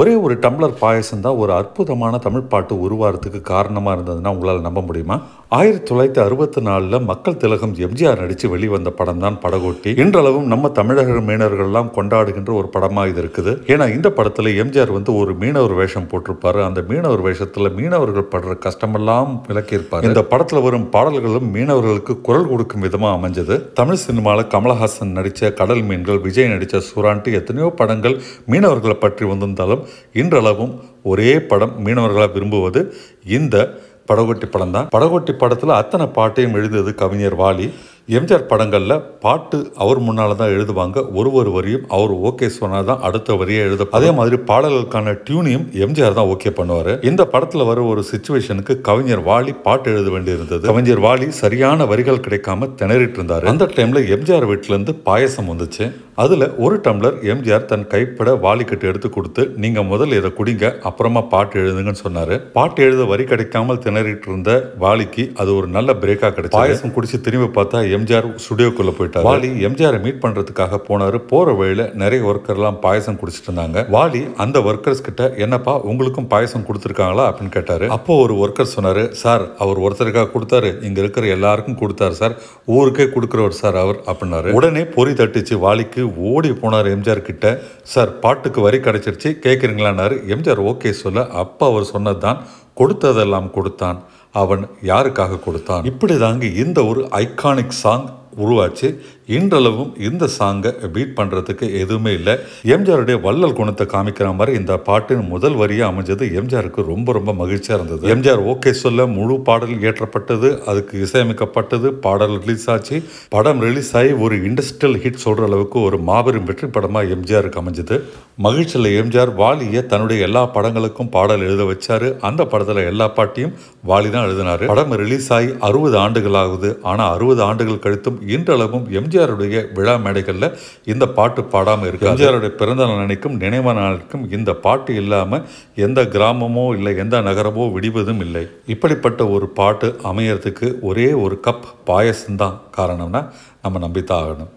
ஒரே ஒரு டம்ளர் பாயசம் தான் ஒரு அற்புதமான தமிழ் பாட்டு உருவாரத்துக்கு காரணமாக இருந்ததுன்னா உங்களால் நம்ப முடியுமா ஆயிரத்தி தொள்ளாயிரத்தி அறுபத்தி நாலில் மக்கள் திலகம் எம்ஜிஆர் நடித்து வெளிவந்த படம் தான் படகோட்டி இன்றளவும் நம்ம தமிழக மீனவர்கள்லாம் கொண்டாடுகின்ற ஒரு படமாக இது இருக்குது ஏன்னா இந்த படத்தில் எம்ஜிஆர் வந்து ஒரு மீனவர் வேஷம் போட்டிருப்பாரு அந்த மீனவர் வேஷத்தில் மீனவர்கள் படுற கஷ்டமெல்லாம் விளக்கியிருப்பார் இந்த படத்தில் வரும் பாடல்களும் மீனவர்களுக்கு குரல் கொடுக்கும் விதமாக அமைஞ்சது தமிழ் சினிமாவில் கமலஹாசன் நடித்த கடல் மீன்கள் விஜய் நடித்த சுரான்ட்டு எத்தனையோ படங்கள் மீனவர்களை பற்றி வந்திருந்தாலும் இன்றளவும் ஒரே படம் மீனவர்களாக விரும்புவது இந்த படகோட்டி படம் தான் படகோட்டி படத்தில் அத்தனை பாட்டையும் எழுதியது கவிஞர் வாலி எம்ஜிஆர் படங்களில் பாட்டு அவர் முன்னால் தான் எழுதுவாங்க ஒரு ஒரு வரியும் அவர் ஓகே சொன்னால் தான் அடுத்த வரியை எழுத அதே மாதிரி பாடல்களுக்கான டியூனியும் எம்ஜிஆர் தான் ஓகே பண்ணுவார் இந்த படத்தில் வர ஒரு சுச்சுவேஷனுக்கு கவிஞர் வாலி பாட்டு எழுத வேண்டியிருந்தது கவிஞர் வாலி சரியான வரிகள் கிடைக்காம திணறிட்டு இருந்தார் அந்த டைமில் எம்ஜிஆர் வீட்டிலேருந்து பாயசம் வந்துச்சு அதில் ஒரு டம்ளர் எம்ஜிஆர் தன் கைப்பட வாலிக்கட்டு எடுத்து கொடுத்து நீங்கள் முதல்ல இதை குடிங்க அப்புறமா பாட்டு எழுதுங்கன்னு சொன்னார் பாட்டு எழுத வரி கிடைக்காமல் திணறிட்டு இருந்த வாலிக்கு அது ஒரு நல்ல பிரேக்காக கிடைச்சு பாயசம் குடிச்சு திரும்பி பார்த்தா எம்ஜிஆர் ஸ்டுடியோக்குள்ளே போயிட்டார் வாலி எம்ஜிஆரை மீட் பண்ணுறதுக்காக போனார் போகிற வழியில் நிறைய ஒர்க்கர்லாம் பாயசம் குடிச்சிட்டு இருந்தாங்க வாலி அந்த ஒர்க்கர்ஸ் கிட்ட என்னப்பா உங்களுக்கும் பாயசம் கொடுத்துருக்காங்களா அப்படின்னு கேட்டார் அப்போது ஒரு ஒர்க்கர் சொன்னார் சார் அவர் ஒருத்தருக்காக கொடுத்தாரு இங்கே இருக்கிற எல்லாருக்கும் கொடுத்தாரு சார் ஊருக்கே கொடுக்குறவர் சார் அவர் அப்படின்னாரு உடனே பொறி தட்டிச்சு வாலிக்கு ஓடி போனார் எம்ஜிஆர் கிட்ட சார் பாட்டுக்கு வரி கிடச்சிருச்சு கேட்குறீங்களான்னாரு எம்ஜிஆர் ஓகே சொல்ல அப்போ அவர் சொன்னதுதான் கொடுத்ததெல்லாம் கொடுத்தான் அவன் யாருக்காக கொடுத்தான் இப்படி தாங்க இந்த ஒரு ஐகானிக் சாங் உருவாச்சு இன்றளவும் இந்த சாங்கை பீட் பண்ணுறதுக்கு எதுவுமே இல்லை எம்ஜிஆருடைய வள்ளல் குணத்தை காமிக்கிற மாதிரி இந்த பாட்டின் முதல் வரியாக அமைஞ்சது எம்ஜிஆருக்கு ரொம்ப ரொம்ப மகிழ்ச்சியாக இருந்தது எம்ஜிஆர் ஓகே சொல்ல முழு பாடல் இயற்றப்பட்டது அதுக்கு இசையமைக்கப்பட்டது பாடல் ரிலீஸ் ஆச்சு படம் ரிலீஸ் ஆகி ஒரு இண்டஸ்ட்ரியல் ஹிட் சொல்கிற அளவுக்கு ஒரு மாபெரும் வெற்றி படமாக எம்ஜிஆருக்கு அமைஞ்சது மகிழ்ச்சியில் எம்ஜிஆர் வாலியை தன்னுடைய எல்லா படங்களுக்கும் பாடல் எழுத வச்சார் அந்த படத்தில் எல்லா பாட்டியும் வாலி தான் எழுதினார் படம் ரிலீஸ் ஆகி அறுபது ஆண்டுகள் ஆகுது ஆனால் அறுபது ஆண்டுகள் கழித்தும் இன்றளவும் எம்ஜிஆர் எம்ஜிஆருடைய விழா மேடைகளில் இந்த பாட்டு பாடாமல் இருக்குது எம்ஜிஆருடைய பிறந்த நாளைக்கும் நினைவு நாளுக்கும் இந்த பாட்டு இல்லாமல் எந்த கிராமமோ இல்லை எந்த நகரமோ விடிவதும் இல்லை இப்படிப்பட்ட ஒரு பாட்டு அமையறதுக்கு ஒரே ஒரு கப் பாயசம்தான் காரணம்னா நம்ம நம்பித்தான் ஆகணும்